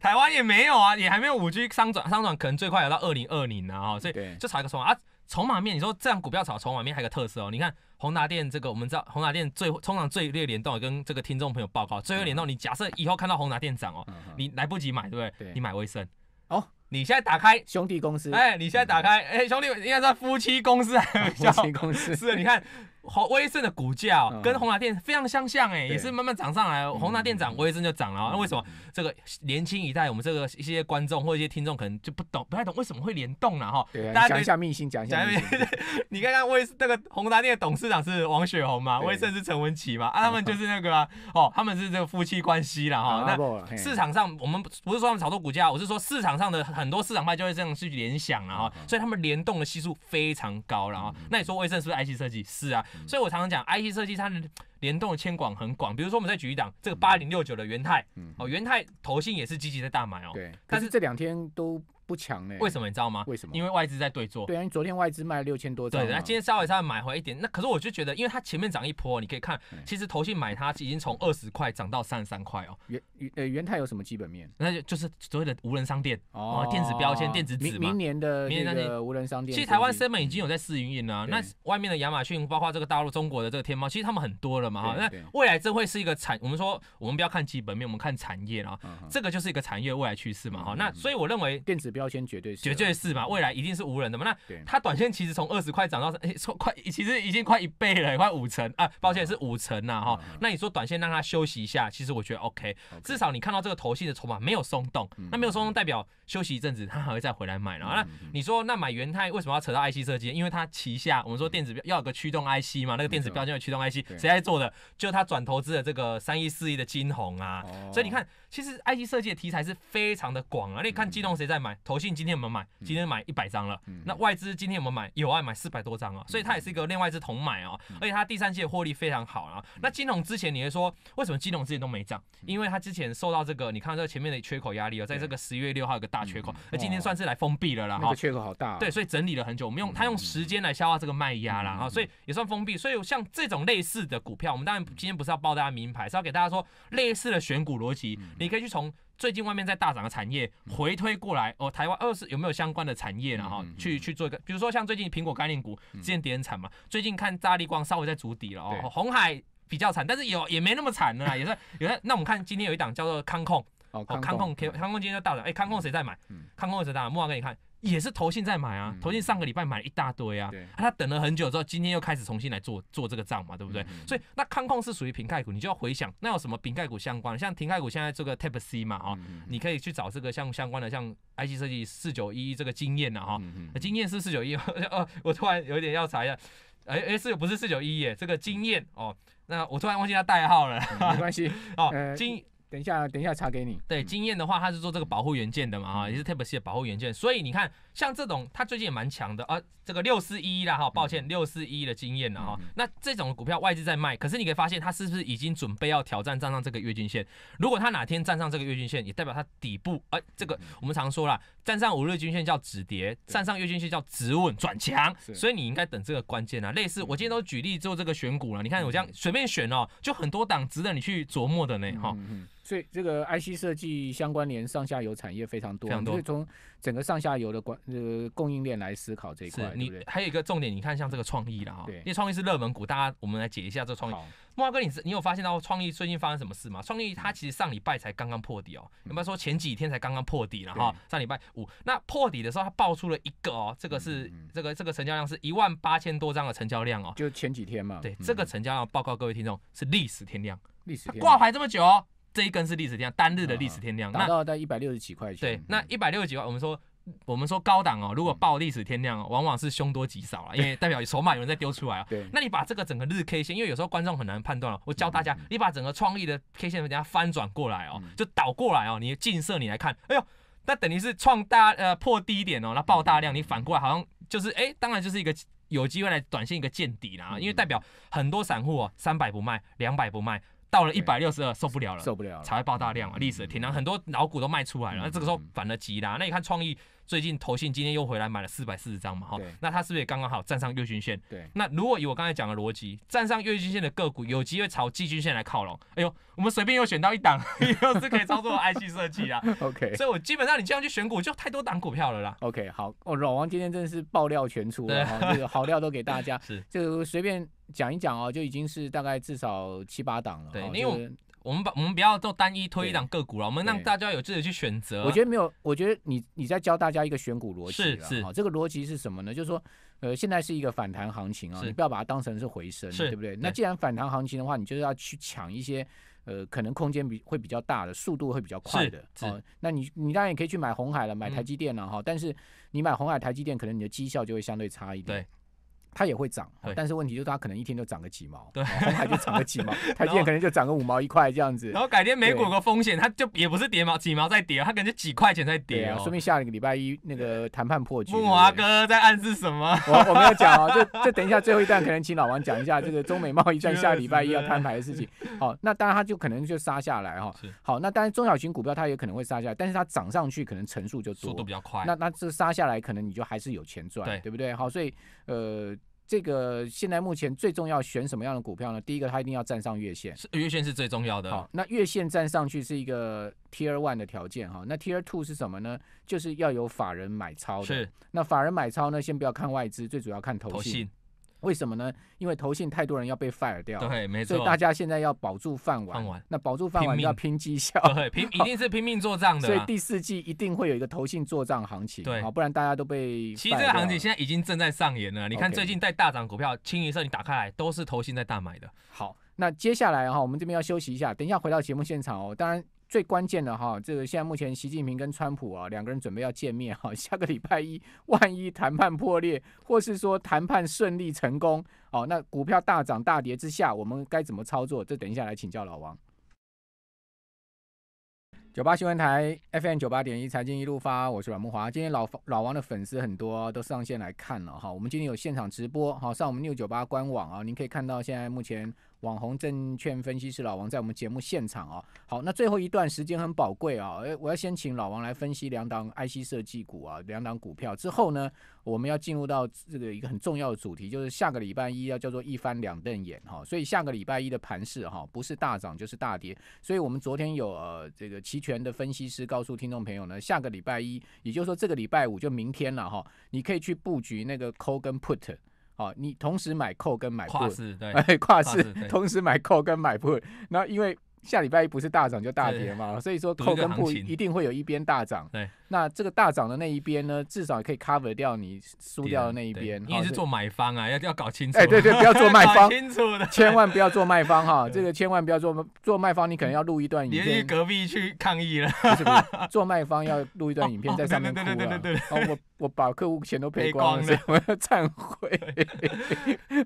台湾也没有啊，也还没有五 G 商转商转，可能最快要到二零二零呢啊，所以就炒一个筹码啊。筹码面，你说这样股票炒筹码面还有个特色哦。你看宏达电这个，我们知道宏达电最通常最烈联动，跟这个听众朋友报告最热联动。你假设以后看到宏达电涨哦，你来不及买，对不对？你买威盛。哦。你现在打开兄弟公司，哎，你现在打开哎，兄弟应该说 夫妻公司，还夫妻公司是，你看。红威盛的股价跟宏达店非常相像哎，也是慢慢涨上来。宏达店涨，威盛就涨了。那为什么这个年轻一代，我们这个一些观众或一些听众可能就不懂、不太懂为什么会联动呢？哈，讲一下秘辛，讲一下。你刚刚威那个宏达店的董事长是王雪红嘛？威盛是陈文琪嘛？啊，他们就是那个啊，哦，他们是这个夫妻关系了哈。那市场上我们不是说他们炒作股价，我是说市场上的很多市场派就会这样去联想了哈，所以他们联动的系数非常高了哈。那你说威盛是不是 i 奇设计？是啊。所以，我常常讲，I T 设计它的联动牵广很广。比如说，我们再举一档，这个八零六九的元泰，哦，元泰投信也是积极在大买哦，对，但是这两天都。不强呢？为什么你知道吗？为什么？因为外资在对做。对啊，你昨天外资卖了六千多张。对，那今天稍微稍微买回一点。那可是我就觉得，因为它前面涨一波，你可以看，其实投信买它已经从二十块涨到三十三块哦。原呃，元泰有什么基本面？那就就是所谓的无人商店哦，电子标签、电子纸嘛。明明年的、未来的无人商店，其实台湾 s e n 已经有在试营运了。那外面的亚马逊，包括这个大陆中国的这个天猫，其实他们很多了嘛哈。那未来真会是一个产？我们说，我们不要看基本面，我们看产业啊。这个就是一个产业未来趋势嘛哈。那所以我认为电子。标签绝对是，绝对是嘛，未来一定是无人的嘛。那它短线其实从二十块涨到，哎，快，其实已经快一倍了，快五成啊！抱歉是五成呐哈。那你说短线让它休息一下，其实我觉得 OK，至少你看到这个头性的筹码没有松动，那没有松动代表休息一阵子，它还会再回来买。然后那你说那买元泰为什么要扯到 IC 设计？因为它旗下我们说电子要有个驱动 IC 嘛，那个电子标签的驱动 IC 谁在做的？就他转投资的这个三亿四亿的金红啊。所以你看，其实 IC 设计的题材是非常的广啊。你看金虹谁在买？投信今天我们买，今天买一百张了。那外资今天我们买，有啊，买四百多张啊，所以它也是一个另外一只同买啊，而且它第三的获利非常好啊。那金融之前你会说，为什么金融之前都没涨？因为它之前受到这个，你看这前面的缺口压力啊，在这个十一月六号有个大缺口，那今天算是来封闭了啦。哈。那个缺口好大。对，所以整理了很久，我们用它用时间来消化这个卖压啦啊，所以也算封闭。所以像这种类似的股票，我们当然今天不是要报大家名牌，是要给大家说类似的选股逻辑，你可以去从。最近外面在大涨的产业回推过来哦，台湾二是有没有相关的产业呢？哈，去去做一个，比如说像最近苹果概念股之前跌很惨嘛，最近看大力光稍微在筑底了哦。红海比较惨，但是有也没那么惨了，也是有的。那我们看今天有一档叫做康控，哦康控，康控今天就大涨，哎，康控谁在买？康控谁？在买？莫王给你看。也是投信在买啊，投信上个礼拜买了一大堆啊，他等了很久之后，今天又开始重新来做做这个账嘛，对不对？所以那康控是属于平盖股，你就要回想那有什么平盖股相关，像平盖股现在这个 TPC 嘛，哈，你可以去找这个像相关的，像 I G 设计四九一这个经验啊，哈，经验是四九一，哦，我突然有点要查一下，哎哎，是不是四九一耶？这个经验哦，那我突然忘记它代号了，没关系，哦，经。等一下，等一下查给你。对，经验的话，他是做这个保护元件的嘛，哈，也是 t a p e C 的保护元件。所以你看，像这种，他最近也蛮强的啊，这个六四一啦，哈，抱歉，六四一的经验了哈。那这种股票外资在卖，可是你可以发现，它是不是已经准备要挑战站上这个月均线？如果它哪天站上这个月均线，也代表它底部，哎，这个我们常说了，站上五日均线叫止跌，站上月均线叫止稳转强。所以你应该等这个关键啊。类似我今天都举例做这个选股了，你看我这样随便选哦，就很多档值得你去琢磨的呢，哈。所以这个 IC 设计相关联上下游产业非常多，就是从整个上下游的关呃供应链来思考这一块。你还有一个重点，你看像这个创意了哈，因为创意是热门股，大家我们来解一下这创意。木瓜哥，你你有发现到创意最近发生什么事吗？创意它其实上礼拜才刚刚破底哦，有没有说前几天才刚刚破底了哈？上礼拜五那破底的时候，它爆出了一个哦，这个是这个这个成交量是一万八千多张的成交量哦，就前几天嘛。对，这个成交量报告各位听众是历史天量，历史挂牌这么久。这一根是历史天量，单日的历史天量，那到在一百六十几块钱。对，那一百六十几块，我们说，我们说高档哦。如果报历史天量哦，往往是凶多吉少了，因为代表筹码有人在丢出来啊。那你把这个整个日 K 线，因为有时候观众很难判断了。我教大家，你把整个创意的 K 线给它翻转过来哦，就倒过来哦，你近射，你来看，哎呦，那等于是创大呃破低点哦，那爆大量，你反过来好像就是哎，当然就是一个有机会来短线一个见底了，因为代表很多散户啊，三百不卖，两百不卖。到了一百六十二，受不了了，受不了，才会爆大量啊！历史天量，很多老股都卖出来了，那这个时候反了急啦。那你看创意最近投信今天又回来买了四百四十张嘛，哈，那它是不是也刚刚好站上月均线？对。那如果以我刚才讲的逻辑，站上月均线的个股有机会朝季均线来靠拢。哎呦，我们随便又选到一档 又是可以操作的 C 信设计啊。OK。所以，我基本上你这样去选股就太多档股票了啦。OK，好，哦，老王今天真的是爆料全出了，好，这个好料都给大家，是，就随便。讲一讲哦，就已经是大概至少七八档了。对，因为我们把我们不要做单一推一档个股了，我们让大家有自己去选择。我觉得没有，我觉得你你在教大家一个选股逻辑了。是好，这个逻辑是什么呢？就是说，呃，现在是一个反弹行情啊，你不要把它当成是回升，对不对？那既然反弹行情的话，你就要去抢一些呃，可能空间比会比较大的，速度会比较快的。哦，好，那你你当然也可以去买红海了，买台积电了哈。但是你买红海、台积电，可能你的绩效就会相对差一点。对。它也会涨，但是问题就是它可能一天就涨个几毛，红海就涨个几毛，它一天可能就涨个五毛一块这样子。然后改天美股个风险，它就也不是跌毛几毛在跌，它能就几块钱在跌哦，说明下一个礼拜一那个谈判破局。木华哥在暗示什么？我我没有讲哦，就就等一下最后一段可能请老王讲一下这个中美贸易战 下礼拜一要摊牌的事情。好，那当然它就可能就杀下来哈。好，那当然中小型股票它也可能会杀下来，但是它涨上去可能成数就速度比较快。那那这杀下来可能你就还是有钱赚，对不对？好，所以呃。这个现在目前最重要选什么样的股票呢？第一个，它一定要站上月线，月线是最重要的。好，那月线站上去是一个 tier one 的条件哈。那 tier two 是什么呢？就是要有法人买超。是，那法人买超呢，先不要看外资，最主要看投信。为什么呢？因为投信太多人要被 fire 掉，对，没错。所以大家现在要保住饭碗，那保住饭碗要拼绩效，拼一定是拼命做账的。所以第四季一定会有一个投信做账行情，对，不然大家都被。其实这个行情现在已经正在上演了。你看最近在大涨股票，清一社你打开来都是投信在大买的。好，那接下来哈，我们这边要休息一下，等一下回到节目现场哦。当然。最关键的哈，这个现在目前习近平跟川普啊两个人准备要见面哈，下个礼拜一万一谈判破裂，或是说谈判顺利成功，哦，那股票大涨大跌之下，我们该怎么操作？这等一下来请教老王。九八新闻台 FM 九八点一财经一路发，我是阮木华。今天老老王的粉丝很多，都上线来看了哈。我们今天有现场直播哈，上我们六九八官网啊，您可以看到现在目前。网红证券分析师老王在我们节目现场啊，好，那最后一段时间很宝贵啊，诶，我要先请老王来分析两档 IC 设计股啊，两档股票之后呢，我们要进入到这个一个很重要的主题，就是下个礼拜一要叫做一翻两瞪眼哈，所以下个礼拜一的盘市哈，不是大涨就是大跌，所以我们昨天有呃这个期权的分析师告诉听众朋友呢，下个礼拜一，也就是说这个礼拜五就明天了哈，你可以去布局那个 call 跟 put。好，你同时买扣跟买布，哎，跨市同时买扣跟买布，然后因为下礼拜一不是大涨就大跌嘛，所以说扣跟布一定会有一边大涨。那这个大涨的那一边呢，至少可以 cover 掉你输掉的那一边。你是做买方啊，要要搞清楚。哎，对对，不要做卖 方，清楚的。千万不要做卖方哈，这个千万不要做做卖方，你可能要录一段影片。你隔壁去抗议了。做卖方要录一段影片在上面。对对对对对。我我把客户钱都赔光了，我要忏悔。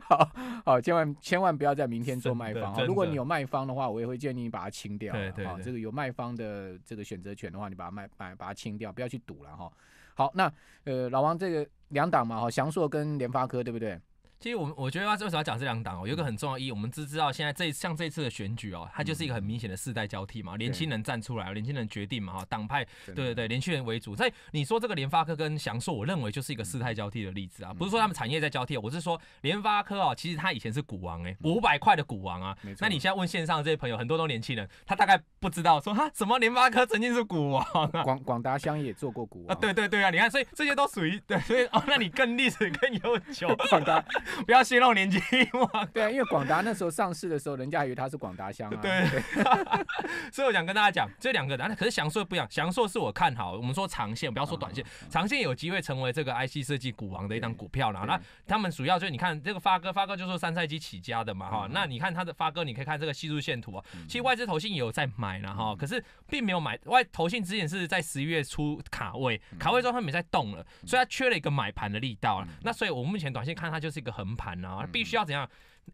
好好，千万千万不要在明天做卖方。如果你有卖方的话，我也会建议你把它清掉。对对。这个有卖方的这个选择权的话，你把它卖把把它清掉。不要去赌了哈。好，那呃，老王这个两档嘛，哈，翔硕跟联发科，对不对？其实我我觉得他为什么要讲这两党哦？有一个很重要，一我们只知道现在这像这次的选举哦，它就是一个很明显的世代交替嘛，年轻人站出来，年轻人决定嘛，党派对对对，年轻人为主。所以你说这个联发科跟翔硕，我认为就是一个世代交替的例子啊，不是说他们产业在交替，我是说联发科啊，其实他以前是股王哎，五百块的股王啊。那你现在问线上这些朋友，很多都年轻人，他大概不知道说哈，什么联发科曾经是股王，广广达乡也做过股王，对对对啊，你看，所以这些都属于对，所以哦，那你更历史更悠久广达。不要泄露年纪嘛。对，因为广达那时候上市的时候，人家以为它是广达香啊。对。所以我想跟大家讲，这两个，那可是翔硕不一样，翔硕是我看好。我们说长线，不要说短线，长线有机会成为这个 IC 设计股王的一张股票啦。那他们主要就是你看这个发哥，发哥就是说三赛季起家的嘛哈。那你看他的发哥，你可以看这个系数线图啊。其实外资投信也有在买了哈，可是并没有买外投信之前是在十一月初卡位，卡位之后他没在动了，所以他缺了一个买盘的力道了。那所以我目前短线看它就是一个。横盘啊，必须要怎样？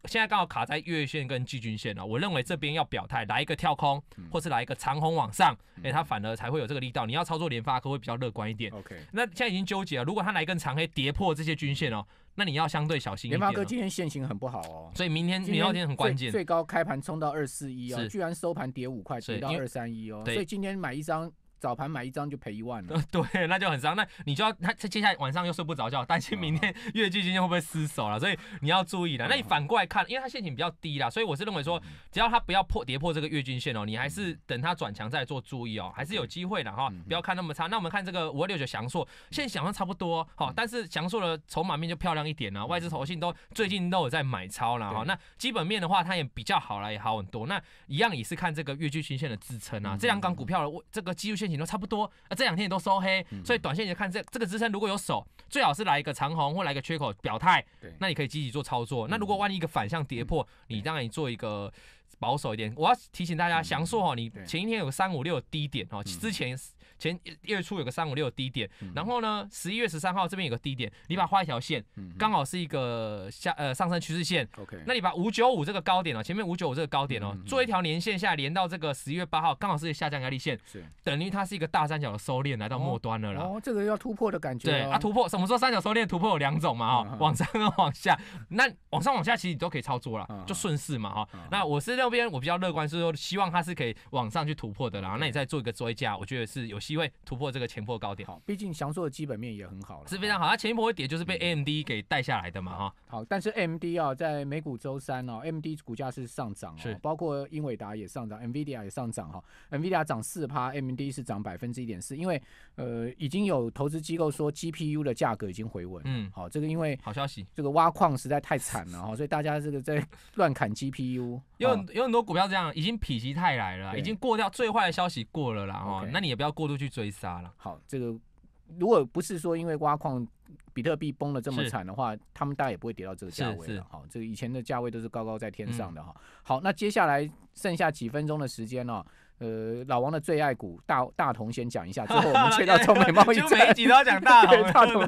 现在刚好卡在月线跟季均线了。我认为这边要表态，来一个跳空，或是来一个长红往上，哎，它反而才会有这个力道。你要操作联发科会比较乐观一点。OK，那现在已经纠结了。如果它来一根长黑跌破这些均线哦，那你要相对小心。联发科今天线型很不好哦，所以明天、明天很关键。最高开盘冲到二四一哦，居然收盘跌五块，跌到二三一哦。所以今天买一张。早盘买一张就赔一万了，对，那就很伤。那你就要，他接下来晚上又睡不着觉，担心明天月季今天会不会失守了，所以你要注意的。那你反过来看，因为它陷阱比较低啦，所以我是认为说，只要它不要破跌破这个月均线哦，你还是等它转强再做注意哦，还是有机会的哈。不要看那么差。那我们看这个五六九祥硕，现在想象差不多，好，但是祥硕的筹码面就漂亮一点了，外资投信都最近都有在买超了哈。那基本面的话，它也比较好啦，也好很多。那一样也是看这个月均均线的支撑啊。这两港股票的这个技术线。都差不多，啊，这两天也都收黑，所以短线你就看这这个支撑如果有手，最好是来一个长红或来一个缺口表态，那你可以积极做操作。那如果万一一个反向跌破，你当然你做一个保守一点。我要提醒大家，翔硕哈，你前一天有三五六低点哦，之前。前一月初有个三五六低点，然后呢，十一月十三号这边有个低点，你把它画一条线，刚好是一个下呃上升趋势线。OK，那你把五九五这个高点哦，前面五九五这个高点哦，做一条连线下连到这个十一月八号，刚好是下降压力线，是等于它是一个大三角的收敛来到末端了啦。哦，这个要突破的感觉。对啊，突破，什么时候三角收敛突破有两种嘛？哈，往上跟往下。那往上往下其实你都可以操作了，就顺势嘛哈。那我是那边我比较乐观，是说希望它是可以往上去突破的啦。那你再做一个追加，我觉得是有。机会突破这个前破高点，好，毕竟翔硕的基本面也很好了，是非常好。它前一波高点就是被 AMD 给带下来的嘛，哈。好，但是 AMD 啊，在美股周三哦，AMD 股价是上涨哦，包括英伟达也上涨，NVIDIA 也上涨哈，NVIDIA 涨四趴，AMD 是涨百分之一点四，因为呃，已经有投资机构说 GPU 的价格已经回稳，嗯，好，这个因为好消息，这个挖矿实在太惨了哈，所以大家这个在 乱砍 GPU，有很有很多股票这样，已经否极泰来了，已经过掉最坏的消息过了啦，哈，那你也不要过度。去追杀了，好，这个如果不是说因为挖矿比特币崩的这么惨的话，他们大概也不会跌到这个价位了，好，这个以前的价位都是高高在天上的哈，好，那接下来剩下几分钟的时间呢？呃，老王的最爱股大大同先讲一下，之后我们切到中美贸易。就每一集都要讲大同。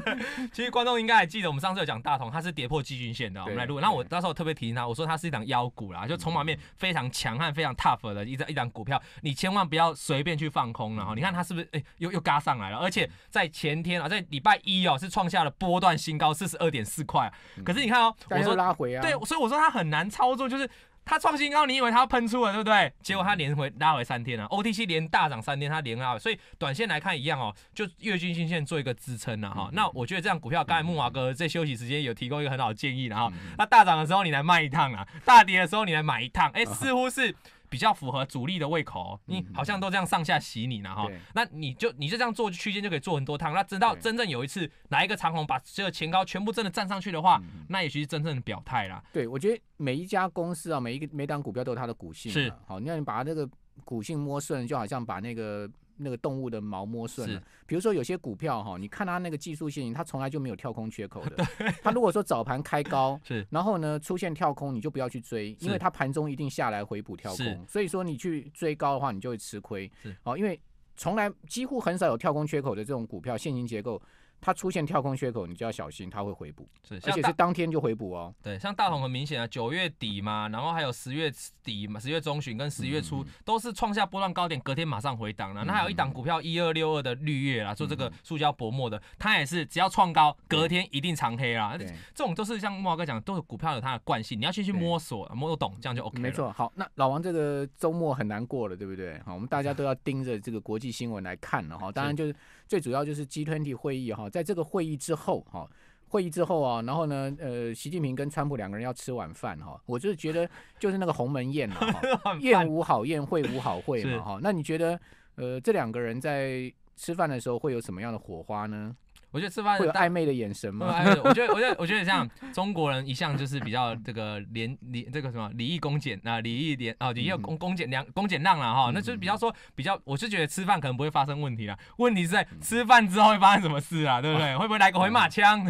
其实观众应该还记得，我们上次有讲大同，它是跌破季均线的。我们来录，那我那时候特别提醒他，我说它是一档妖股啦，就筹码面非常强悍、非常 tough 的一张一档股票，你千万不要随便去放空。然后你看它是不是诶又又嘎上来了？而且在前天啊，在礼拜一哦是创下了波段新高四十二点四块。可是你看哦，我说拉回啊。对，所以我说它很难操作，就是。他创新高，你以为他要喷出了，对不对？结果他连回拉回三天了，OTC 连大涨三天，他连拉，所以短线来看一样哦，就月均线做一个支撑了哈。那我觉得这样股票，刚才木马哥在休息时间有提供一个很好的建议了哈。那大涨的时候你来卖一趟啊，大跌的时候你来买一趟，哎，似乎是。比较符合主力的胃口，你好像都这样上下洗你呢哈，那你就你就这样做区间就可以做很多趟，那直到真正有一次来一个长虹把这个前高全部真的站上去的话，那也许是真正的表态啦。对，我觉得每一家公司啊，每一个每档股票都有它的股性，是好，那你把它这个股性摸顺，就好像把那个。那个动物的毛摸顺了，比如说有些股票哈，你看它那个技术线型，它从来就没有跳空缺口的。它如果说早盘开高，是，然后呢出现跳空，你就不要去追，因为它盘中一定下来回补跳空，所以说你去追高的话，你就会吃亏。哦，因为从来几乎很少有跳空缺口的这种股票，现金结构。它出现跳空缺口，你就要小心，它会回补。是，而且是当天就回补哦。对，像大同很明显啊，九月底嘛，然后还有十月底嘛，十月中旬跟十一月初都是创下波段高点，隔天马上回档了。那还有一档股票一二六二的绿叶啦，做这个塑胶薄膜的，它也是只要创高，隔天一定长黑啦。这种都是像毛哥讲都是股票有它的惯性，你要先去摸索，摸索懂这样就 OK 没错，好，那老王这个周末很难过了，对不对？好，我们大家都要盯着这个国际新闻来看了哈。当然就是。最主要就是 G20 会议哈，在这个会议之后哈，会议之后啊，然后呢，呃，习近平跟川普两个人要吃晚饭哈，我就是觉得就是那个鸿门宴了哈，宴无好宴，会无好会嘛哈。那你觉得，呃，这两个人在吃饭的时候会有什么样的火花呢？我觉得吃饭会暧昧的眼神吗？我觉得，我觉得，我觉得这样，中国人一向就是比较这个廉礼，这个什么礼义恭俭啊，礼义廉啊，礼义恭恭俭良恭俭让了哈，那就是比较说比较，我是觉得吃饭可能不会发生问题了。问题是在吃饭之后会发生什么事啊？对不对？会不会来个回马枪？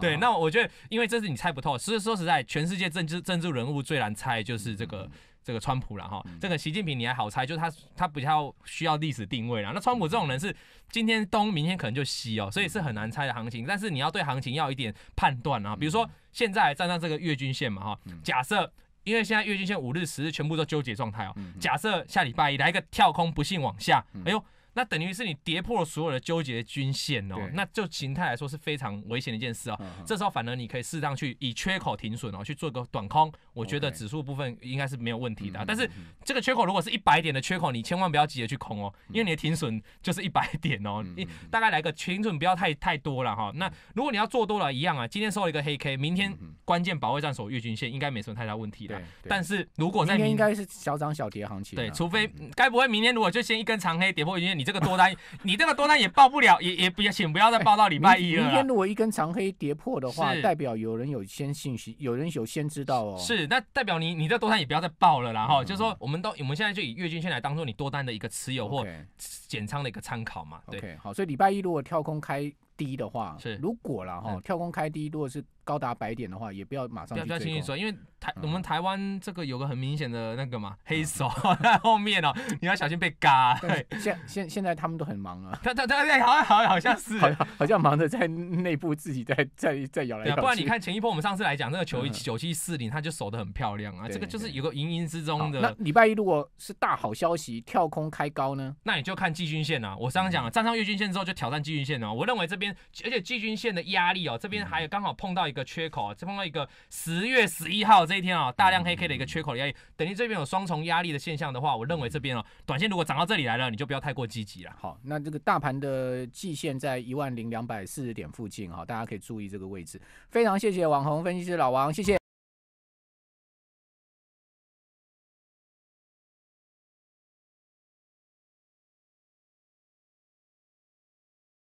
对，那我觉得，因为这是你猜不透。其实说实在，全世界政治政治人物最难猜就是这个。这个川普了哈，这个习近平你还好猜，就是他他比较需要历史定位了。那川普这种人是今天东，明天可能就西哦，所以是很难猜的行情。但是你要对行情要一点判断啊，比如说现在站上这个月均线嘛哈，假设因为现在月均线五日、十日全部都纠结状态哦，假设下礼拜来一个跳空，不幸往下，哎呦。那等于是你跌破了所有的纠结均线哦，那就形态来说是非常危险的一件事哦。这时候反而你可以适当去以缺口停损哦，去做个短空。我觉得指数部分应该是没有问题的，但是这个缺口如果是一百点的缺口，你千万不要急着去空哦，因为你的停损就是一百点哦，你大概来个停损不要太太多了哈。那如果你要做多了一样啊，今天收了一个黑 K，明天关键保卫战守月均线应该没什么太大问题的。但是如果在明天应该是小涨小跌行情，对，除非该不会明天如果就先一根长黑跌破均线你。你这个多单，你这个多单也报不了，也也不要，请不要再报到礼拜一了。明天如果一根长黑跌破的话，代表有人有先信息，有人有先知道哦。是，那代表你，你这多单也不要再报了啦哈。就是说，我们都我们现在就以月均线来当做你多单的一个持有或减仓的一个参考嘛。对，好，所以礼拜一如果跳空开低的话，是，如果了哈，跳空开低，如果是。高达百点的话，也不要马上不要轻易说，因为台我们台湾这个有个很明显的那个嘛黑手在后面哦，你要小心被嘎。现现现在他们都很忙啊。他他他好像好像好像是，好像忙着在内部自己在在在摇来咬去。不然你看前一波我们上次来讲那个球九七四零，他就守得很漂亮啊。这个就是有个盈盈之中的。那礼拜一如果是大好消息跳空开高呢，那你就看季均线啊。我刚刚讲了，站上月均线之后就挑战季均线哦。我认为这边而且季均线的压力哦，这边还有刚好碰到。一个缺口，这碰到一个十月十一号这一天啊，大量黑 K 的一个缺口的压力，等于这边有双重压力的现象的话，我认为这边哦，短线如果涨到这里来了，你就不要太过积极了。好，那这个大盘的季线在一万零两百四十点附近哈，大家可以注意这个位置。非常谢谢网红分析师老王，谢谢。